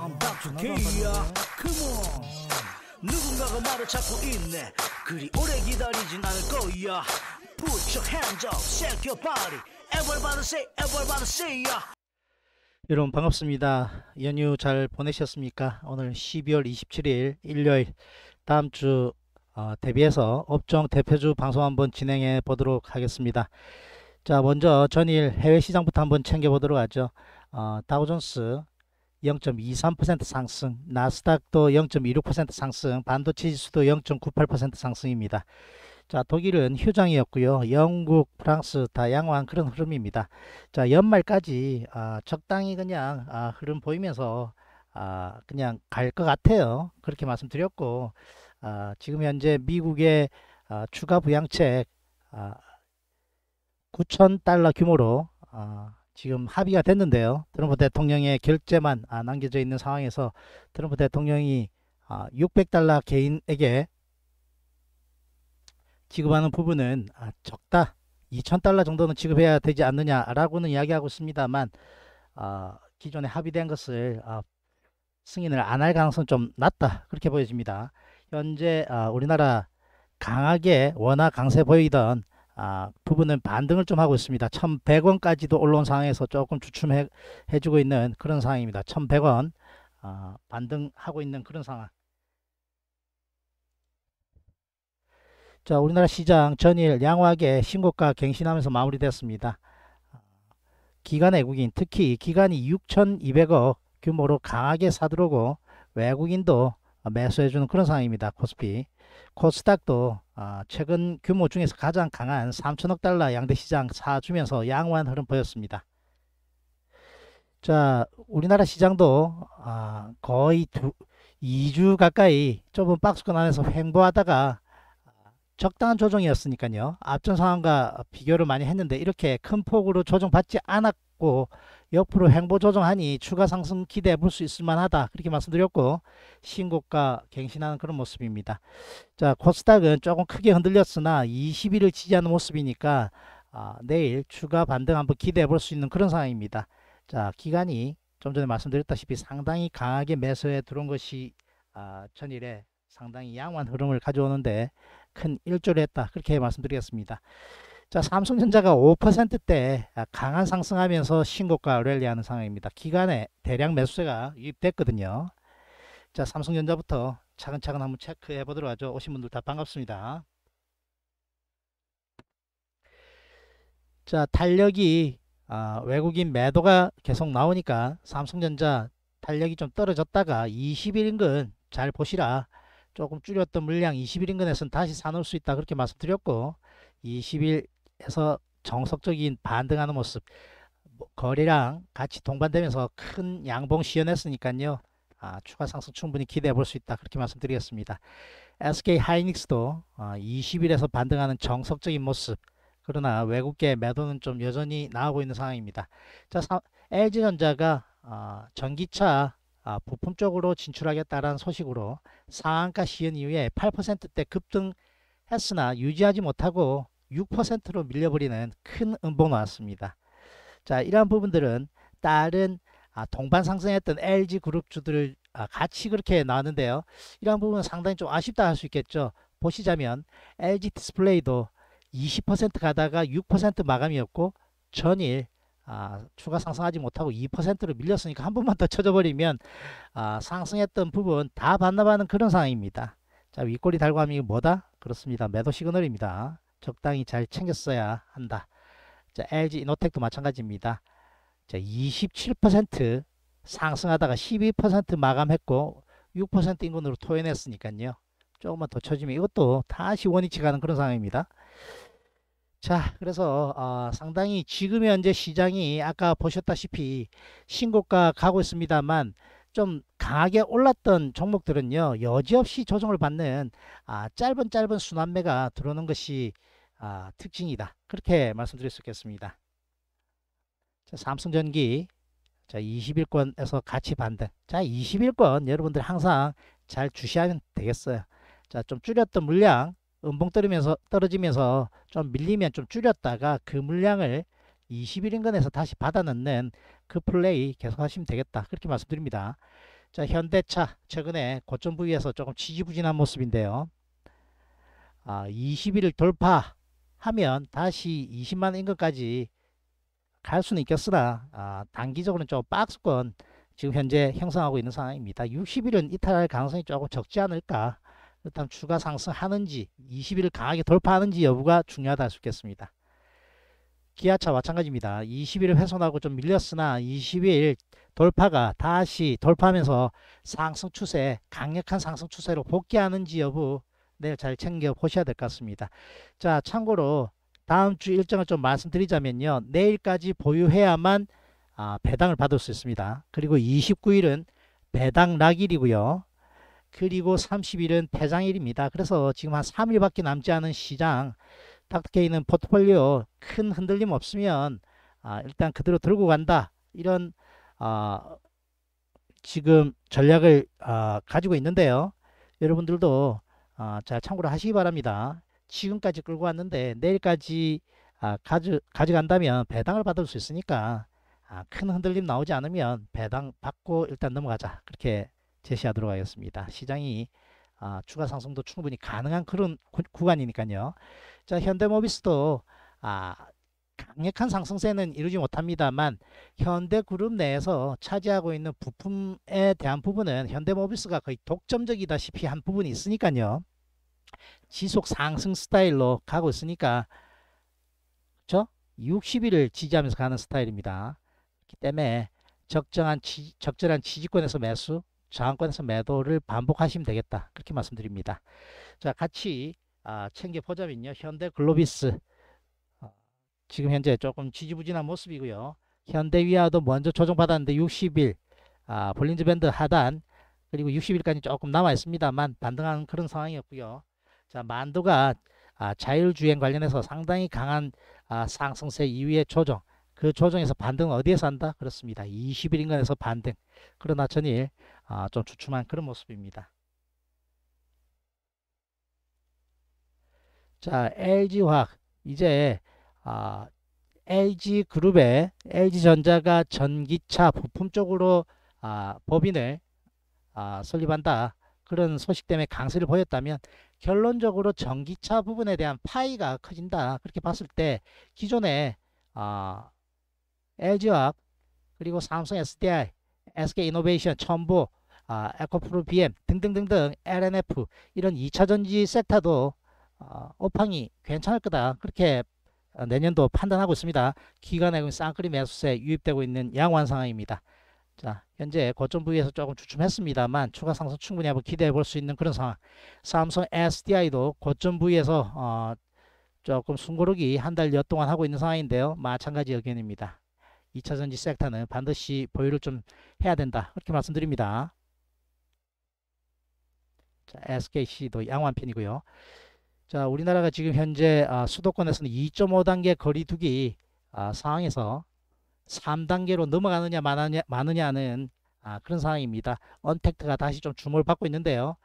I'm about to get ya Come on 누군가가 말을 찾고 있네 그리 오래 기다리진 않을 거야 Put your hands up, shake your body Everybody say, everybody say ya 여러분 반갑습니다. 연휴 잘 보내셨습니까? 오늘 12월 27일 일요일 다음 주 어, 대비해서 업종 대표주 방송 한번 진행해 보도록 하겠습니다. 자 먼저 전일 해외 시장부터 한번 챙겨 보도록 하죠. 어, 다우존스 0.23% 상승, 나스닥도 0.26% 상승, 반도체 지수도 0.98% 상승입니다. 자, 독일은 휴장이었고요. 영국, 프랑스 다 양호한 그런 흐름입니다. 자, 연말까지 아, 적당히 그냥 아, 흐름 보이면서 아, 그냥 갈 것 같아요. 그렇게 말씀드렸고 아, 지금 현재 미국의 아, 추가 부양책 아, 9천 달러 규모로 아, 지금 합의가 됐는데요. 트럼프 대통령의 결재만 아, 남겨져 있는 상황에서 트럼프 대통령이 600달러 아, 개인에게 지급하는 부분은 아, 적다. 2,000달러 정도는 지급해야 되지 않느냐라고는 이야기하고 있습니다만 기존에 합의된 것을 승인을 안 할 가능성은 좀 낮다. 그렇게 보여집니다. 현재 우리나라 강하게 워낙 강세 보이던 아, 부분은 반등을 좀 하고 있습니다. 1100원까지도 올라온 상황에서 조금 주춤해 주고 있는 그런 상황입니다. 1100원 아, 반등하고 있는 그런 상황. 자, 우리나라 시장 전일 양호하게 신고가 갱신하면서 마무리됐습니다. 기관 외국인 특히 기관이 6,200억 규모로 강하게 사들어오고 외국인도 매수해주는 그런 상황입니다. 코스피. 코스닥도 아, 최근 규모 중에서 가장 강한 3천억 달러 양대 시장 사주면서 양호한 흐름 보였습니다. 자, 우리나라 시장도 아, 거의 두, 2주 가까이 좁은 박스권 안에서 횡보하다가 아, 적당한 조정이었으니까요. 앞전 상황과 비교를 많이 했는데 이렇게 큰 폭으로 조정받지 않았고 옆으로 행보 조정하니 추가 상승 기대해 볼 수 있을 만하다 그렇게 말씀드렸고 신고가 갱신하는 그런 모습입니다. 자 코스닥은 조금 크게 흔들렸으나 20일을 지지하는 모습이니까 아, 내일 추가 반등 한번 기대해 볼 수 있는 그런 상황입니다. 자 기간이 좀 전에 말씀드렸다시피 상당히 강하게 매수에 들어온 것이 아, 전일에 상당히 양호한 흐름을 가져오는데 큰 일조를 했다 그렇게 말씀드리겠습니다. 자, 삼성전자가 5%대 강한 상승하면서 신고가 랠리하는 상황입니다. 기간에 대량 매수세가 유입됐거든요. 자, 삼성전자부터 차근차근 한번 체크해 보도록 하죠. 오신 분들 다 반갑습니다. 자, 탄력이 아, 외국인 매도가 계속 나오니까 삼성전자 탄력이 좀 떨어졌다가 2 1 인근 잘 보시라. 조금 줄였던 물량 2 1 인근에서는 다시 사놓을 수 있다 그렇게 말씀드렸고 20일 해서 정석적인 반등하는 모습 뭐 거래랑 같이 동반되면서 큰 양봉 시연했으니까요. 아, 추가 상승 충분히 기대해 볼 수 있다 그렇게 말씀드리겠습니다. SK 하이닉스도 20일에서 어, 반등하는 정석적인 모습 그러나 외국계 매도는 좀 여전히 나오고 있는 상황입니다. 자, LG전자가 어, 전기차 아, 부품 쪽으로 진출하겠다는 소식으로 상한가 시연 이후에 8%대 급등했으나 유지하지 못하고 6%로 밀려버리는 큰 음봉 나왔습니다. 자, 이러한 부분들은 다른 아, 동반 상승했던 LG 그룹 주들을 아, 같이 그렇게 나왔는데요. 이러한 부분은 상당히 좀 아쉽다 할 수 있겠죠. 보시자면 LG 디스플레이도 20% 가다가 6% 마감이었고 전일 아, 추가 상승하지 못하고 2%로 밀렸으니까 한 번만 더 쳐져버리면 아, 상승했던 부분 다 반납하는 그런 상황입니다. 자 윗꼬리 달고 하면 뭐다? 그렇습니다. 매도 시그널입니다. 적당히 잘 챙겼어야 한다. 자, LG 이노텍도 마찬가지입니다. 자, 27% 상승하다가 12% 마감했고 6% 인근으로 토해냈으니까요. 조금만 더쳐지면 이것도 다시 원위치 가는 그런 상황입니다. 자 그래서 어, 상당히 지금 현재 시장이 아까 보셨다시피 신고가 가고 있습니다만 좀 강하게 올랐던 종목들은요 여지없이 조정을 받는 아, 짧은 짧은 순환매가 들어오는 것이 아, 특징이다. 그렇게 말씀드릴 수 있겠습니다. 자, 삼성전기 자 21권에서 같이 반등. 자 21권 여러분들 항상 잘 주시하면 되겠어요. 자 좀 줄였던 물량 음봉 떨어지면서 떨어지면서 좀 밀리면 좀 줄였다가 그 물량을 21인근에서 다시 받아넣는 그 플레이 계속 하시면 되겠다. 그렇게 말씀드립니다. 자 현대차 최근에 고점 부위에서 조금 지지부진한 모습인데요. 아2 1일 돌파 하면 다시 20만 인것까지갈 수는 있겠으나 아, 단기적으로는 좀 박스권 지금 현재 형성하고 있는 상황입니다. 60일은 이탈할 가능성이 조금 적지 않을까. 그렇다면 추가 상승하는지 20일을 강하게 돌파하는지 여부가 중요하다 할 수 있겠습니다. 기아차 마찬가지입니다. 20일 을 훼손하고 좀 밀렸으나 20일 돌파가 다시 돌파하면서 상승 추세, 강력한 상승 추세로 복귀하는지 여부 내일 네, 잘 챙겨 보셔야 될 것 같습니다. 자, 참고로 다음 주 일정을 좀 말씀드리자면요. 내일까지 보유해야만 아, 배당을 받을 수 있습니다. 그리고 29일은 배당 락일이고요 그리고 30일은 배장일입니다. 그래서 지금 한 3일밖에 남지 않은 시장 닥터케 이는 포트폴리오 큰 흔들림 없으면 아, 일단 그대로 들고 간다. 이런 아, 지금 전략을 아, 가지고 있는데요. 여러분들도 아, 자참고로 하시기 바랍니다. 지금까지 끌고 왔는데 내일까지 아, 가져, 가져간다면 배당을 받을 수 있으니까 아, 큰 흔들림 나오지 않으면 배당 받고 일단 넘어가자 그렇게 제시하도록 하겠습니다. 시장이 아, 추가 상승도 충분히 가능한 그런 구, 간이니까요 자, 현대모비스도 아, 강력한 상승세는 이루지 못합니다만 현대그룹 내에서 차지하고 있는 부품에 대한 부분은 현대모비스가 거의 독점적이다시피 한 부분이 있으니까요. 지속 상승 스타일로 가고 있으니까 그렇죠? 60일을 지지하면서 가는 스타일입니다. 그렇기 때문에 적정한 지, 적절한 지지권에서 매수, 저항권에서 매도를 반복하시면 되겠다. 그렇게 말씀드립니다. 자, 같이 아, 챙겨 보자면요. 현대글로비스 지금 현재 조금 지지부진한 모습이고요. 현대위아도 먼저 조정받았는데 60일 아, 볼린즈 밴드 하단 그리고 60일까지 조금 남아 있습니다만 반등하는 그런 상황이었고요. 자 만도가 아, 자율주행 관련해서 상당히 강한 아, 상승세 이후의 조정 그 조정에서 반등은 어디에서 한다? 그렇습니다. 20일 인근에서 반등 그러나 전일 아, 좀 주춤한 그런 모습입니다. 자 LG화학 이제 아, LG 그룹의 LG 전자가 전기차 부품 쪽으로 아, 법인을 아, 설립한다 그런 소식 때문에 강세를 보였다면 결론적으로 전기차 부분에 대한 파이가 커진다 그렇게 봤을 때 기존에 아, LG화학 그리고 삼성 SDI, SK이노베이션, 첨부, 아, 에코프로 BM 등등등등 LNF 이런 2차전지 섹터도 어, 오팡이 괜찮을 거다 그렇게 어, 내년도 판단하고 있습니다. 기간액 쌍끌이 매수세 유입되고 있는 양호한 상황입니다. 자 현재 고점 부위에서 조금 주춤했습니다만 추가 상승 충분히 한번 기대해 볼 수 있는 그런 상황 삼성 SDI도 고점 부위에서 어, 조금 숨고르기 한 달 여 동안 하고 있는 상황인데요 마찬가지 의견입니다 2차전지 섹터는 반드시 보유를 좀 해야 된다 그렇게 말씀드립니다 자, SKC도 양호한 편이고요 자, 우리나라가 지금 현재 아, 수도권에서는 2.5단계 거리두기 아, 상황에서 3단계로 넘어가느냐 마느냐, 마느냐는 아, 그런 상황입니다. 언택트가 다시 좀 주목을 받고 있는데요.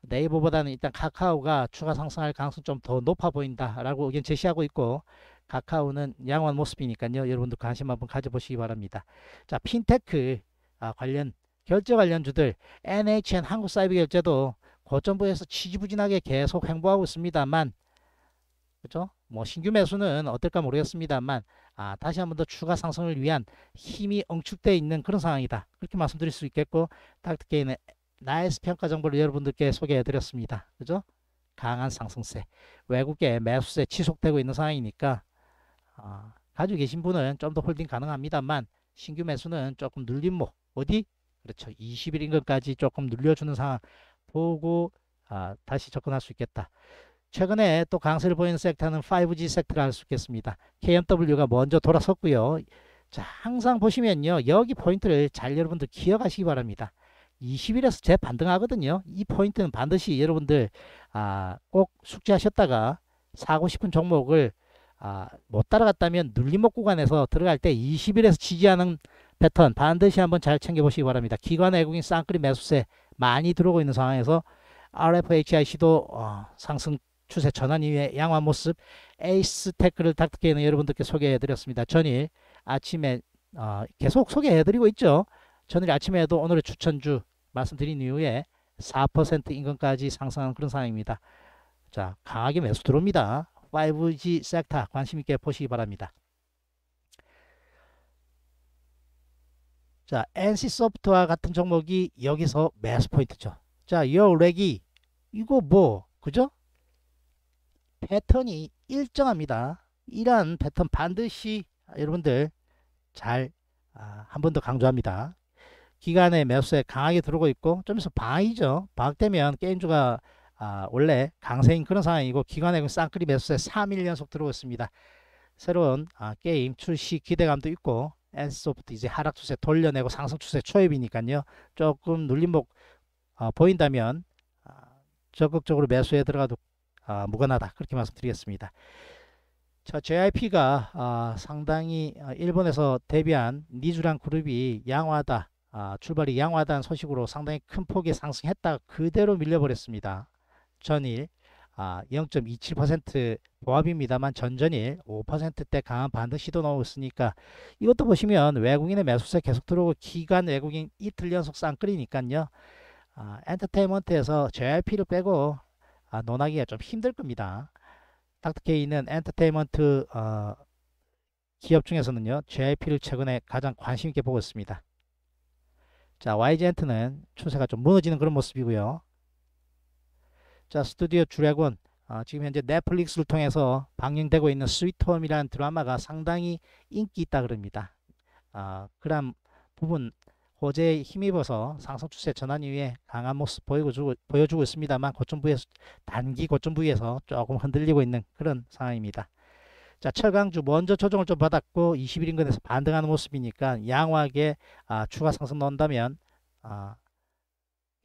네이버보다는 일단 카카오가 추가 상승할 가능성 좀 더 높아 보인다라고 의견 제시하고 있고 카카오는 양호한 모습이니까요. 여러분도 관심 한번 가져보시기 바랍니다. 자, 핀테크 아, 관련 결제 관련주들 NHN 한국사이버결제도 고점부에서 지지부진하게 계속 횡보하고 있습니다만 그렇죠? 뭐 신규 매수는 어떨까 모르겠습니다만 아, 다시 한번 더 추가 상승을 위한 힘이 응축되어 있는 그런 상황이다. 그렇게 말씀드릴 수 있겠고 닥터 게인의 네, 나이스 평가 정보를 여러분들께 소개해 드렸습니다. 그죠? 강한 상승세, 외국계 매수세 지속되고 있는 상황이니까 아, 가지고 계신 분은 좀 더 홀딩 가능합니다만 신규 매수는 조금 눌림목 어디? 그렇죠. 20일 인근까지 조금 눌려주는 상황 보고 아, 다시 접근할 수 있겠다. 최근에 또 강세를 보이는 섹터는 5G 섹터를 알수 있겠습니다. KMW가 먼저 돌아섰고요. 자, 항상 보시면요. 여기 포인트를 잘 여러분들 기억하시기 바랍니다. 20일에서 재반등하거든요. 이 포인트는 반드시 여러분들 아, 꼭 숙지하셨다가 사고 싶은 종목을 아, 못 따라갔다면 눌림목 구간에서 들어갈 때 20일에서 지지하는 패턴 반드시 한번 잘 챙겨보시기 바랍니다. 기관 외국인 쌍끌이 매수세 많이 들어오고 있는 상황에서 RFHIC도 어, 상승 추세 전환 이후에 양화 모습 에이스 테크를 닥터케이는 여러분들께 소개해드렸습니다. 전일 아침에 어, 계속 소개해드리고 있죠. 전일 아침에도 오늘의 추천주 말씀드린 이후에 4% 인건까지 상승하 그런 상황입니다. 자 강하게 매수 들어옵니다. 5G 섹터 관심있게 보시기 바랍니다. 자, NC 소프트와 같은 종목이 여기서 매수 포인트죠. 자, 요 렉이 이거 뭐 그죠? 패턴이 일정합니다. 이러한 패턴 반드시 여러분들 잘 한 번더 아, 강조합니다. 기간에 매수에 강하게 들어오고 있고 좀 있어 방학이죠. 방학 되면 게임주가 아, 원래 강세인 그런 상황이고 기간에은 그 쌍끌이 매수에 3일 연속 들어오고 있습니다. 새로운 아, 게임 출시 기대감도 있고 엔소프트 이제 하락 추세 돌려내고 상승 추세 초입이니까요. 조금 눌림목 어, 보인다면 어, 적극적으로 매수에 들어가도 어, 무관하다 그렇게 말씀드리겠습니다. 자, JIP가 아, 어, 상당히 일본에서 데뷔한 니주랑 그룹이 양화다 어, 출발이 양화다는 소식으로 상당히 큰 폭의 상승했다가 그대로 밀려버렸습니다. 전일 아, 0.27% 보합입니다만 전전일 5%대 강한 반등 시도 나오있으니까 이것도 보시면 외국인의 매수세 계속 들어오고 기간 외국인 이틀 연속 쌍끌이니까요. 아, 엔터테인먼트에서 JRP를 빼고 아, 논하기가 좀 힘들 겁니다. 닥터케이는 엔터테인먼트 어, 기업 중에서는요. JRP를 최근에 가장 관심 있게 보고 있습니다. 자, YG엔트는 추세가 좀 무너지는 그런 모습이고요. 자 스튜디오 주력은 어, 아, 지금 현재 넷플릭스를 통해서 방영되고 있는 스위트홈이라는 드라마가 상당히 인기 있다 그럽니다. 어, 아, 그런 부분 호재에 힘입어서 상승 추세 전환 이후에 강한 모습 보여주고, 보여주고 있습니다만 고점 부위에서 단기 고점 부위에서 조금 흔들리고 있는 그런 상황입니다. 자 철강주 먼저 조정을 좀 받았고 21인근에서 반등하는 모습이니까 양호하게 아, 추가 상승 나온다면 아,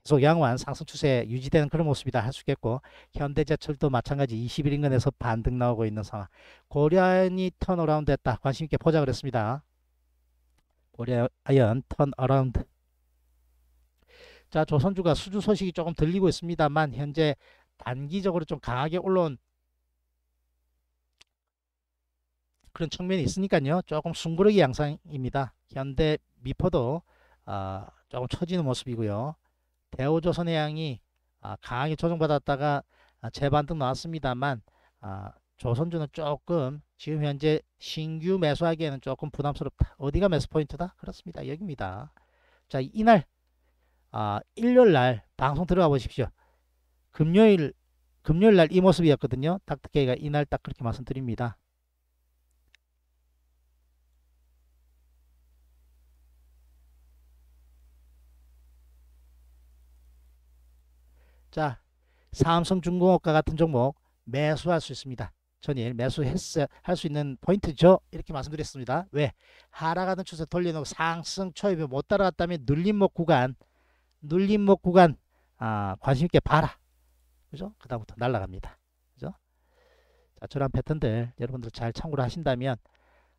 계속 양호한 상승 추세 유지되는 그런 모습이다 할 수 있겠고 현대제철도 마찬가지 2 1 인근에서 반등 나오고 있는 상황 고려안이 턴어라운드 했다 관심 있게 보자 그랬습니다 고려안 턴어라운드 자 조선주가 수주 소식이 조금 들리고 있습니다만 현재 단기적으로 좀 강하게 올라온 그런 측면이 있으니까요 조금 숭그러기 양상입니다 현대 미포도 어, 조금 처지는 모습이고요 대우조선해 양이 아, 강하게 조정받았다가 아, 재반등 나왔습니다만 아, 조선주는 조금 지금 현재 신규 매수하기에는 조금 부담스럽다. 어디가 매수 포인트다? 그렇습니다. 여기입니다. 자 이날 일요일 날 방송 들어가 보십시오. 금요일 금요일 날 이 모습이었거든요. 닥터케이가 이날 딱 그렇게 말씀드립니다. 자, 삼성중공업과 같은 종목 매수할 수 있습니다. 전일 매수할 수 있는 포인트죠. 이렇게 말씀드렸습니다. 왜? 하락하는 추세 돌려놓고 상승 초입에 못 따라갔다면 눌림목 구간, 눌림목 구간 아, 관심 있게 봐라. 그죠? 그다음부터 날라갑니다. 그죠? 자, 저런 패턴들 여러분들 잘 참고를 하신다면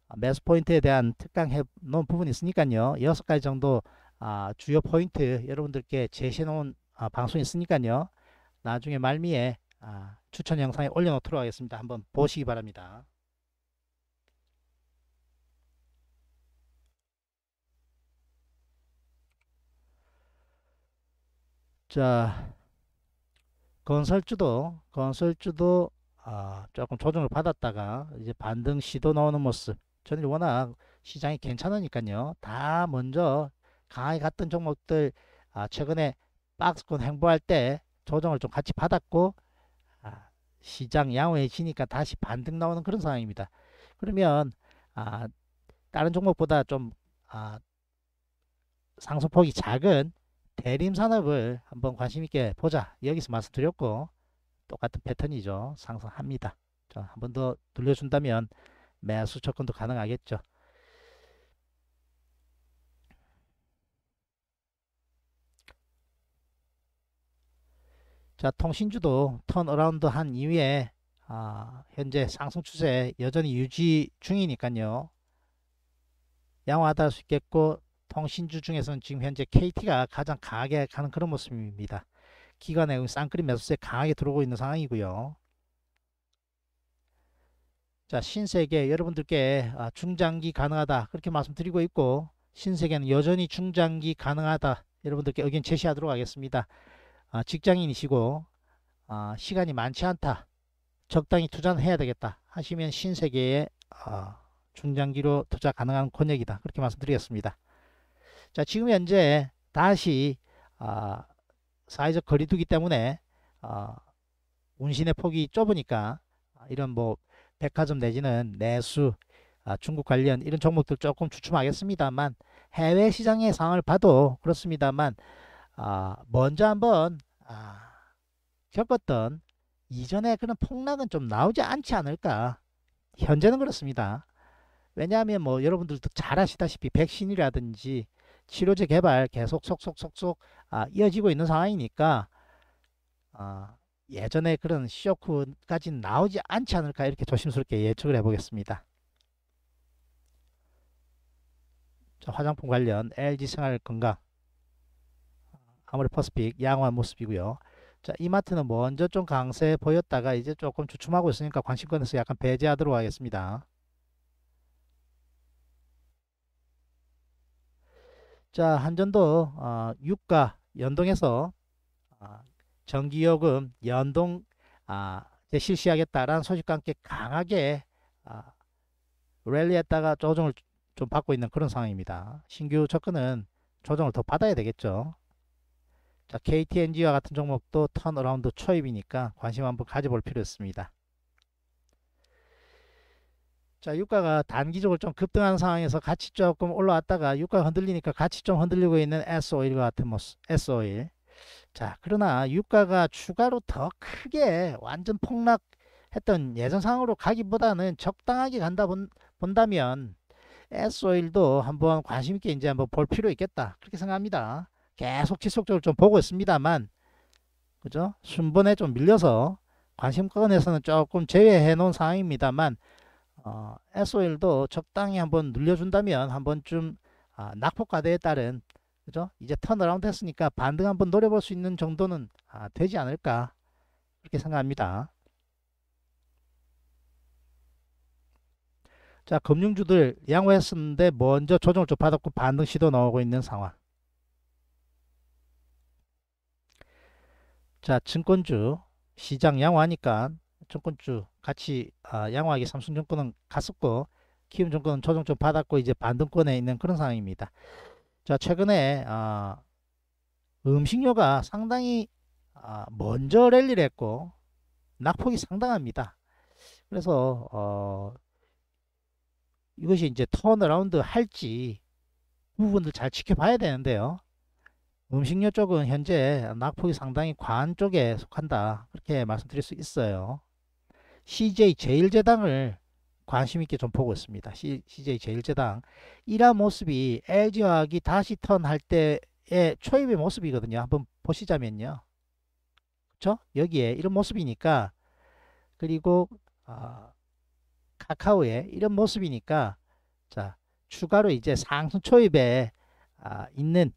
아, 매수 포인트에 대한 특강해 놓은 부분이 있으니까요. 여섯 가지 정도 아, 주요 포인트 여러분들께 제시해 놓은 아, 방송이 있으니까요. 나중에 말미에 아, 추천 영상에 올려놓도록 하겠습니다. 한번 보시기 바랍니다. 자, 건설주도 건설주도 아, 조금 조정을 받았다가 이제 반등 시도 나오는 모습. 저는 워낙 시장이 괜찮으니까요. 다 먼저 강하게 갔던 종목들 아, 최근에 박스권 행보할 때 조정을 좀 같이 받았고 아, 시장 양호해지니까 다시 반등 나오는 그런 상황입니다. 그러면 아, 다른 종목보다 좀 아, 상소폭이 작은 대림산업을 한번 관심있게 보자 여기서 말씀드렸고 똑같은 패턴이죠 상승합니다 한 번더 눌려준다면 매수 접근도 가능하겠죠 자 통신주도 턴어라운드 한 이후에 아, 현재 상승 추세 여전히 유지 중이니까요. 양호하다 할 수 있겠고 통신주 중에서는 지금 현재 KT가 가장 강하게 가는 그런 모습입니다. 기관의 음, 쌍끌이 매수세 강하게 들어오고 있는 상황이고요. 자 신세계 여러분들께 아, 중장기 가능하다 그렇게 말씀드리고 있고 신세계는 여전히 중장기 가능하다 여러분들께 의견 제시하도록 하겠습니다. 아, 직장인이시고 아, 시간이 많지 않다. 적당히 투자는 해야 되겠다 하시면 신세계의 아, 중장기로 투자 가능한 권역이다. 그렇게 말씀드리겠습니다. 자 지금 현재 다시 아, 사회적 거리두기 때문에 아, 운신의 폭이 좁으니까 아, 이런 뭐 백화점 내지는 내수 아, 중국 관련 이런 종목들 조금 주춤하겠습니다만 해외 시장의 상황을 봐도 그렇습니다만 아, 먼저 한번 아, 겪었던 이전에 그런 폭락은 좀 나오지 않지 않을까 현재는 그렇습니다. 왜냐하면 뭐 여러분들도 잘 아시다시피 백신이라든지 치료제 개발 계속 속속속속 아, 이어지고 있는 상황이니까 아, 예전에 그런 쇼크까지 나오지 않지 않을까 이렇게 조심스럽게 예측을 해보겠습니다. 자, 화장품 관련 LG생활건강 아무리 퍼스픽 양호한 모습이고요. 자 이마트는 먼저 좀 강세 보였다가 이제 조금 주춤하고 있으니까 관심권에서 약간 배제하도록 하겠습니다. 자 한전도 어, 유가 연동해서 어, 전기요금 연동 아, 실시하겠다라는 소식과 함께 강하게 아, 랠리했다가 조정을 좀 받고 있는 그런 상황입니다. 신규 접근은 조정을 더 받아야 되겠죠. 자, KTNG와 같은 종목도 턴어라운드 초입이니까 관심 한번 가져볼 필요 있습니다. 자, 유가가 단기적으로 좀 급등한 상황에서 같이 조금 올라왔다가 유가 흔들리니까 같이 좀 흔들리고 있는 S-오일과 같은 모습, S-오일. 자, 그러나 유가가 추가로 더 크게 완전 폭락했던 예전 상황으로 가기보다는 적당하게 간다 본, 본다면 S-오일도 한번 관심 있게 이제 한번 볼 필요 있겠다. 그렇게 생각합니다. 계속 지속적으로 좀 보고 있습니다만 그죠? 순번에 좀 밀려서 관심권에서는 조금 제외해 놓은 상황입니다만 어, SOL도 적당히 한번 늘려준다면 한번쯤 아, 낙폭과대에 따른 그죠? 이제 턴어라운드 했으니까 반등 한번 노려볼 수 있는 정도는 아, 되지 않을까 그렇게 생각합니다. 자 금융주들 양호했었는데 먼저 조정을 좀 받았고 반등 시도 나오고 있는 상황 자 증권주 시장 양호하니까 증권주 같이 아, 양호하게 삼성증권은 갔었고 키움증권은 조정 좀 받았고 이제 반등권에 있는 그런 상황입니다. 자 최근에 아, 음식료가 상당히 아, 먼저 랠리를 했고 낙폭이 상당합니다. 그래서 어, 이것이 이제 턴어라운드 할지 그 부분들 잘 지켜봐야 되는데요. 음식료 쪽은 현재 낙폭이 상당히 과한 쪽에 속한다. 그렇게 말씀드릴 수 있어요. CJ 제일제당을 관심 있게 좀 보고 있습니다. C, CJ 제일제당. 이러한 모습이 LG화학이 다시 턴할 때의 초입의 모습이거든요. 한번 보시자면요. 그쵸? 여기에 이런 모습이니까 그리고 어, 카카오에 이런 모습이니까 자 추가로 이제 상승 초입에 아, 있는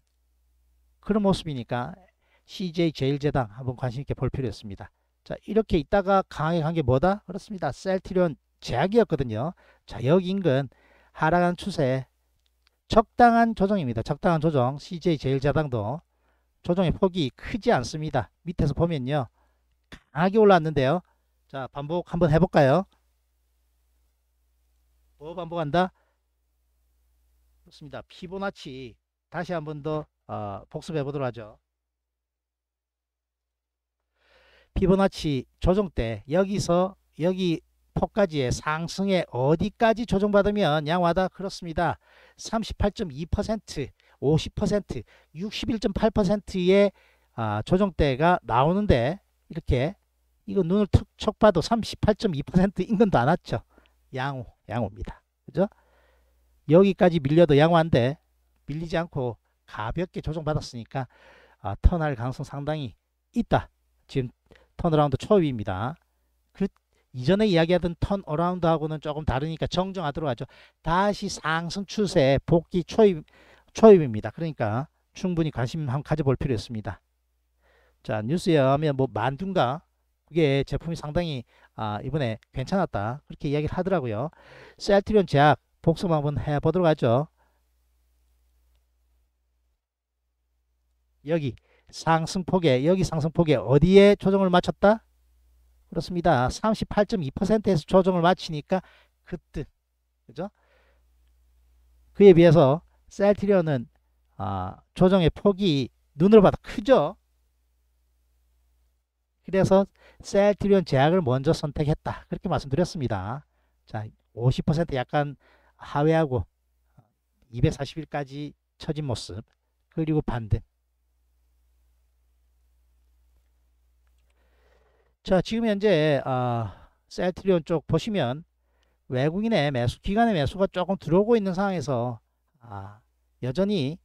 그런 모습이니까 CJ 제일제당 한번 관심 있게 볼 필요 있습니다. 자 이렇게 있다가 강하게 간 게 뭐다? 그렇습니다. 셀트리온 제약이었거든요. 자 여기 인근 하락한 추세 적당한 조정입니다. 적당한 조정 CJ 제일제당도 조정의 폭이 크지 않습니다. 밑에서 보면요. 강하게 올라왔는데요. 자 반복 한번 해볼까요? 뭐 반복한다? 그렇습니다. 피보나치 다시 한번 더 어, 복습해 보도록 하죠. 피보나치 조정 때 여기서 여기 폭까지의 상승에 어디까지 조정받으면 양화다 그렇습니다. 38.2%, 50%, 61.8%의 아, 조정대가 나오는데 이렇게 이거 눈을 툭 봐도 38.2%인 건도 안 왔죠. 양호, 양호입니다. 그죠? 여기까지 밀려도 양호한데 밀리지 않고 가볍게 조정받았으니까 아, 턴할 가능성 상당히 있다. 지금 턴어라운드 초입입니다. 그 이전에 이야기하던 턴어라운드하고는 조금 다르니까 정정하도록 하죠. 다시 상승 추세 복귀 초입, 초입입니다. 그러니까 충분히 관심 한번 가져볼 필요 있습니다. 자 뉴스에 의하면 뭐 만둔가 그게 제품이 상당히 아, 이번에 괜찮았다 그렇게 이야기를 하더라고요. 셀트리온 제약 복습 한번 해보도록 하죠. 여기 상승폭에 여기 상승폭에 어디에 조정을 맞췄다 그렇습니다. 38.2%에서 조정을 맞치니까 그뜻 그죠? 그에 비해서 셀트리온은 아, 조정의 폭이 눈으로 봐도 크죠? 그래서 셀트리온 제약을 먼저 선택했다. 그렇게 말씀드렸습니다. 자, 50% 약간 하회하고 2 4 0일까지 처진 모습 그리고 반등 자 지금 현재 아, 셀트리온 쪽 보시면 외국인의 매수 기간의 매수가 조금 들어오고 있는 상황에서 아, 여전히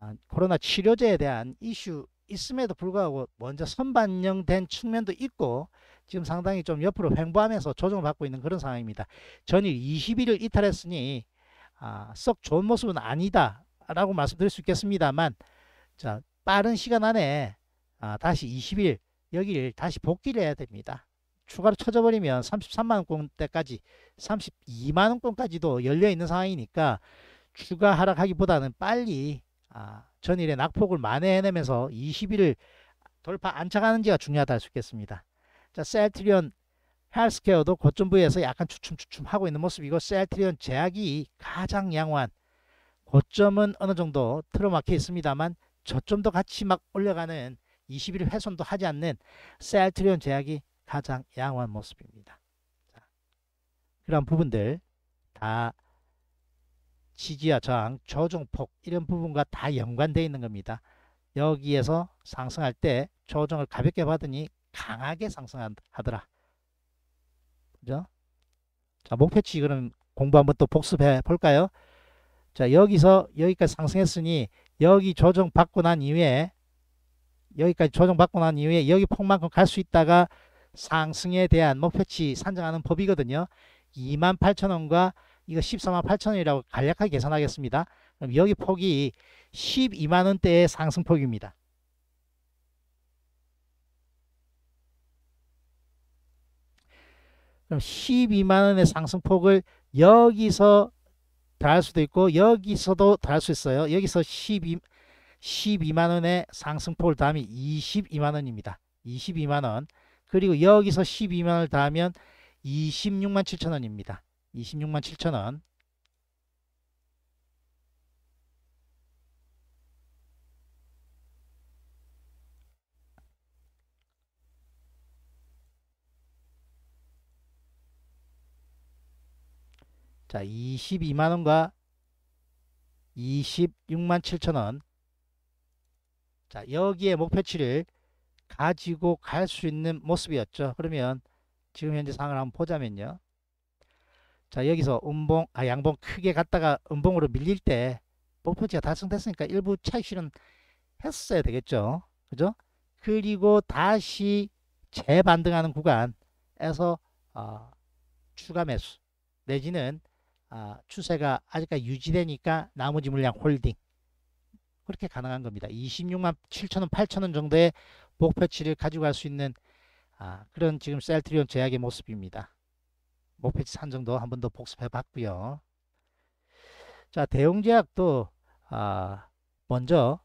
아, 코로나 치료제에 대한 이슈 있음에도 불구하고 먼저 선반영된 측면도 있고 지금 상당히 좀 옆으로 횡보하면서 조정을 받고 있는 그런 상황입니다. 전일 21일 이탈했으니 아, 썩 좋은 모습은 아니다 라고 말씀드릴 수 있겠습니다만 자 빠른 시간 안에 아, 다시 20일 여기를 다시 복귀를 해야 됩니다. 추가로 쳐져버리면 33만원권대까지 32만원권까지도 열려있는 상황이니까 추가 하락하기보다는 빨리 아, 전일의 낙폭을 만회해내면서 20일을 돌파 안착하는지가 중요하다 할수 있겠습니다. 자, 셀트리온 헬스케어도 고점 부위에서 약간 추춤추춤하고 있는 모습이고 셀트리온 제약이 가장 양호한 고점은 어느 정도 틀어막혀 있습니다만 저점도 같이 막 올려가는 20일 훼손도 하지 않는 셀트리온 제약이 가장 양호한 모습입니다. 자, 그런 부분들 다 지지와 저항, 조정폭 이런 부분과 다 연관되어 있는 겁니다. 여기에서 상승할 때 조정을 가볍게 받으니 강하게 상승하더라. 그죠? 자, 목표치 그럼 공부 한번 또 복습해 볼까요? 자, 여기서 여기까지 상승했으니 여기 조정 받고 난 이후에 여기까지 조정받고 난 이후에 여기 폭만큼 갈 수 있다가 상승에 대한 목표치 산정하는 법이거든요. 28,000원과 이거 148,000원이라고 간략하게 계산하겠습니다. 그럼 여기 폭이 12만원대의 상승폭입니다. 그럼 12만원의 상승폭을 여기서 더할 수도 있고 여기서도 더할 수 있어요. 여기서 12, 12만원의 상승폭을 더하면 22만원입니다. 22만원 그리고 여기서 12만원을 더하면 26만 7천원입니다. 26만 7천원 자 22만원과 26만 7천원 자, 여기에 목표치를 가지고 갈 수 있는 모습이었죠. 그러면 지금 현재 상황을 한번 보자면요. 자, 여기서 음봉, 아, 양봉 크게 갔다가 음봉으로 밀릴 때 목표치가 달성됐으니까 일부 차익실은 했어야 되겠죠. 그죠? 그리고 다시 재반등하는 구간에서 어, 추가 매수 내지는 어, 추세가 아직까지 유지되니까 나머지 물량 홀딩 그렇게 가능한 겁니다. 26만 7천원, 8천원 정도의 목표치를 가져갈 수 있는 아, 그런 지금 셀트리온 제약의 모습입니다. 목표치 산정도 한 번 더 복습해 봤고요. 자, 대형 제약도 아, 먼저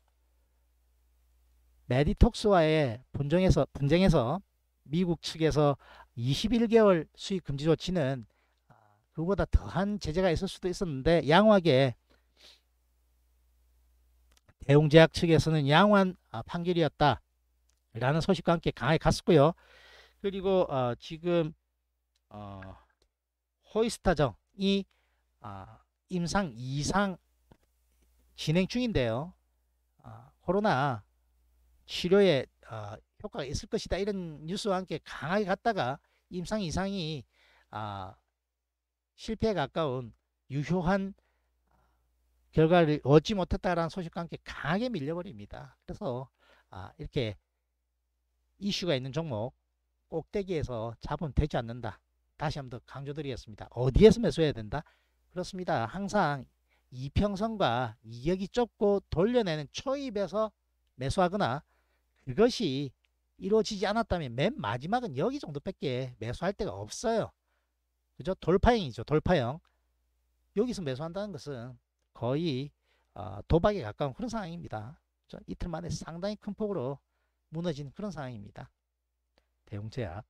메디톡스와의 분쟁에서 분쟁에서 미국 측에서 21개월 수익 금지 조치는 아, 그보다 더한 제재가 있을 수도 있었는데 양호하게 대웅제약 측에서는 양호한 아, 판결이었다. 라는 소식과 함께 강하게 갔었고요. 그리고 어, 지금 어, 호이스타정이 어, 임상 2상 진행 중인데요. 아, 코로나 치료에 어, 효과가 있을 것이다. 이런 뉴스와 함께 강하게 갔다가 임상 2상이 실패에 가까운 유효한 결과를 얻지 못했다라는 소식과 함께 강하게 밀려버립니다. 그래서 아, 이렇게 이슈가 있는 종목 꼭대기에서 잡으면 되지 않는다. 다시 한번 더 강조드리겠습니다. 어디에서 매수해야 된다? 그렇습니다. 항상 이평선과 이격이 좁고 돌려내는 초입에서 매수하거나 그것이 이루어지지 않았다면 맨 마지막은 여기 정도밖에 매수할 데가 없어요. 그죠? 돌파형이죠. 돌파형. 여기서 매수한다는 것은 거의 어, 도박에 가까운 그런 상황입니다. 이틀 만에 상당히 큰 폭으로 무너진 그런 상황입니다. 대형제약.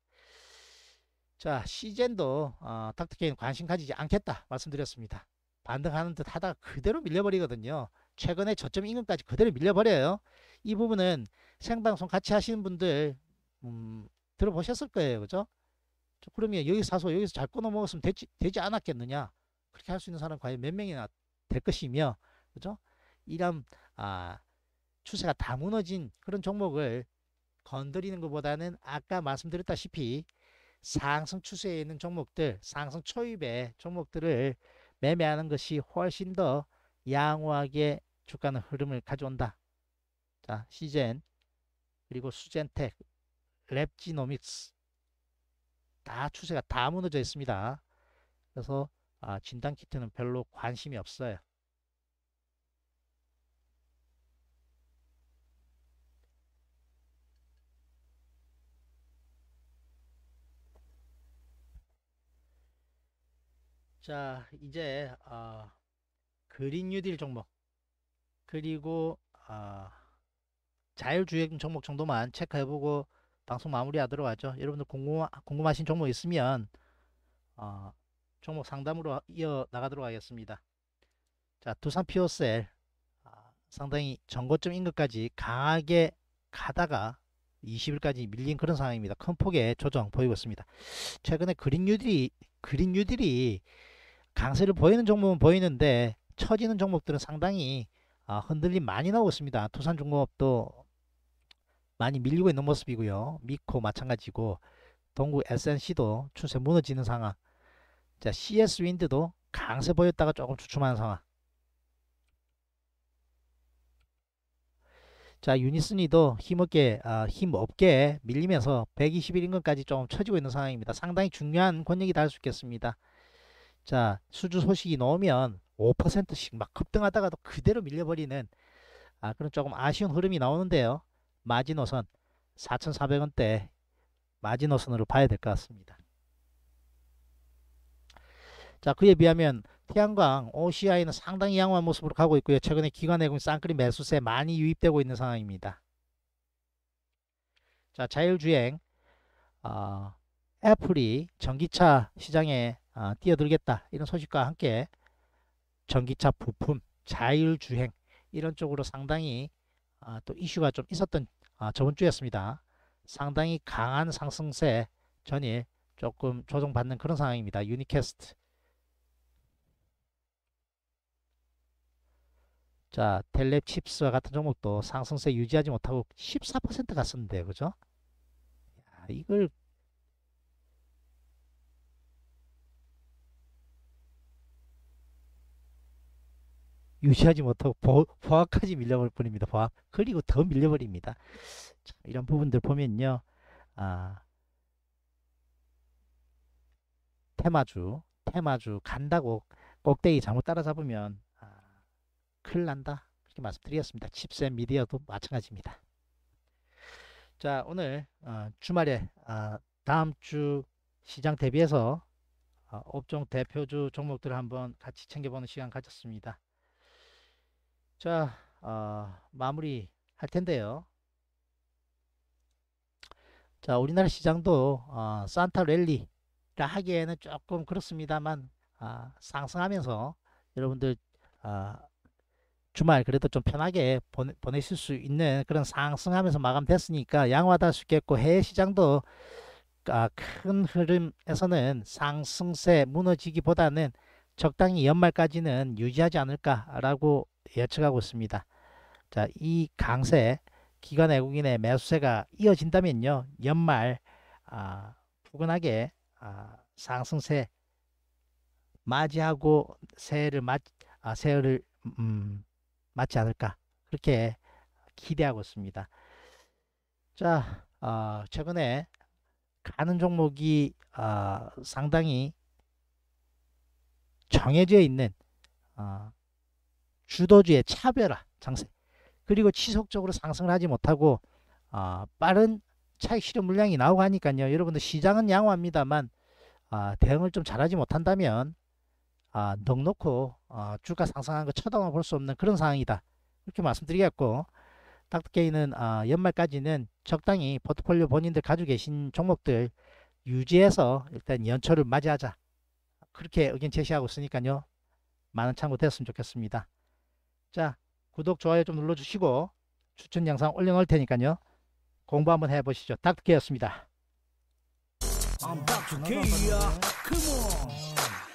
자, 시젠도 어, 닥터케인 관심 가지지 않겠다 말씀드렸습니다. 반등하는 듯 하다가 그대로 밀려버리거든요. 최근에 저점 인근까지 그대로 밀려버려요. 이 부분은 생방송 같이 하시는 분들 음, 들어보셨을 거예요. 그죠? 그러면 여기 사서 여기서 잘 끊어먹었으면 되지, 되지 않았겠느냐. 그렇게 할 수 있는 사람 과연 몇 명이나 될 것이며 그죠? 이런 아, 추세가 다 무너진 그런 종목을 건드리는 것보다는 아까 말씀드렸다시피 상승 추세에 있는 종목들, 상승 초입의 종목들을 매매하는 것이 훨씬 더 양호하게 주가는 흐름을 가져온다. 자, 시젠 그리고 수젠텍, 랩지노믹스 다 추세가 다 무너져 있습니다. 그래서 아, 진단키트는 별로 관심이 없어요. 자 이제 어, 그린 뉴딜 종목 그리고 어, 자율주행 종목 정도만 체크해보고 방송 마무리하도록 하죠. 여러분들 궁금, 궁금하신 종목 있으면 어, 종목 상담으로 이어 나가도록 하겠습니다. 자, 두산 피오셀 아, 상당히 전고점 인근까지 강하게 가다가 20일까지 밀린 그런 상황입니다. 큰 폭의 조정 보이고 있습니다. 최근에 그린 뉴딜이 그린 뉴딜이 강세를 보이는 종목은 보이는데 처지는 종목들은 상당히 아, 흔들림 많이 나오고 있습니다. 두산 중공업도 많이 밀리고 있는 모습이고요. 미코 마찬가지고 동구 SNC도 추세 무너지는 상황 자, CS 윈드도 강세 보였다가 조금 주춤한 상황. 자, 유니슨이도 힘없게 아, 힘없게 밀리면서 121인근까지 조금 처지고 있는 상황입니다. 상당히 중요한 권역이달수 있겠습니다. 자, 수주 소식이 나오면 5%씩 막 급등하다가도 그대로 밀려버리는 아, 그런 조금 아쉬운 흐름이 나오는데요. 마지노선 4,400원대 마지노선으로 봐야 될 것 같습니다. 자 그에 비하면 태양광 OCI는 상당히 양호한 모습으로 가고 있고요. 최근에 기관해군 쌍끌이 매수세 많이 유입되고 있는 상황입니다. 자 자율주행 어, 애플이 전기차 시장에 어, 뛰어들겠다 이런 소식과 함께 전기차 부품 자율주행 이런 쪽으로 상당히 어, 또 이슈가 좀 있었던 어, 저번 주였습니다. 상당히 강한 상승세 전일 조금 조정받는 그런 상황입니다. 유니캐스트 자, 텔랩 칩스와 같은 종목도 상승세 유지하지 못하고 14% 갔었는데, 그죠? 야, 이걸 유지하지 못하고 보, 보합까지 밀려버릴 뿐입니다. 보합. 그리고 더 밀려버립니다. 자, 이런 부분들 보면요. 아, 테마주, 테마주 간다고 꼭대기 잘못 따라잡으면 큰일 난다. 그렇게 말씀드리겠습니다. 칩셋 미디어도 마찬가지입니다. 자, 오늘 어, 주말에 어, 다음 주 시장 대비해서 어, 업종 대표주 종목들을 한번 같이 챙겨보는 시간 가졌습니다. 자, 어, 마무리 할 텐데요. 자, 우리나라 시장도 어, 산타 랠리라 하기에는 조금 그렇습니다만 아, 상승하면서 여러분들 아, 주말 그래도 좀 편하게 보내, 보내실 수 있는 그런 상승하면서 마감됐으니까 양호하다 있겠고 해외 시장도 아, 큰 흐름에서는 상승세 무너지기보다는 적당히 연말까지는 유지하지 않을까라고 예측하고 있습니다. 자, 이 강세 기관 외국인의 매수세가 이어진다면요. 연말 아, 부근하게 아, 상승세 맞이하고 새해를 맞 아, 새해를 음, 맞지 않을까 그렇게 기대하고 있습니다. 자 어, 최근에 가는 종목이 어, 상당히 정해져 있는 어, 주도주의 차별화 장세 그리고 지속적으로 상승을 하지 못하고 어, 빠른 차익 실현 물량이 나오고 하니까요. 여러분들 시장은 양호합니다만 어, 대응을 좀 잘하지 못한다면 아, 넉 놓고 아, 주가 상승한 거 쳐다만 볼수 없는 그런 상황이다. 이렇게 말씀드리겠고 닥터케이는 아, 연말까지는 적당히 포트폴리오 본인들 가지고 계신 종목들 유지해서 일단 연초를 맞이하자. 그렇게 의견 제시하고 있으니까요. 많은 참고 됐으면 좋겠습니다. 자, 구독, 좋아요 좀 눌러주시고 추천 영상 올려놓을 테니까요. 공부 한번 해보시죠. 닥터케였습니다 I'm Dr. K. Come on.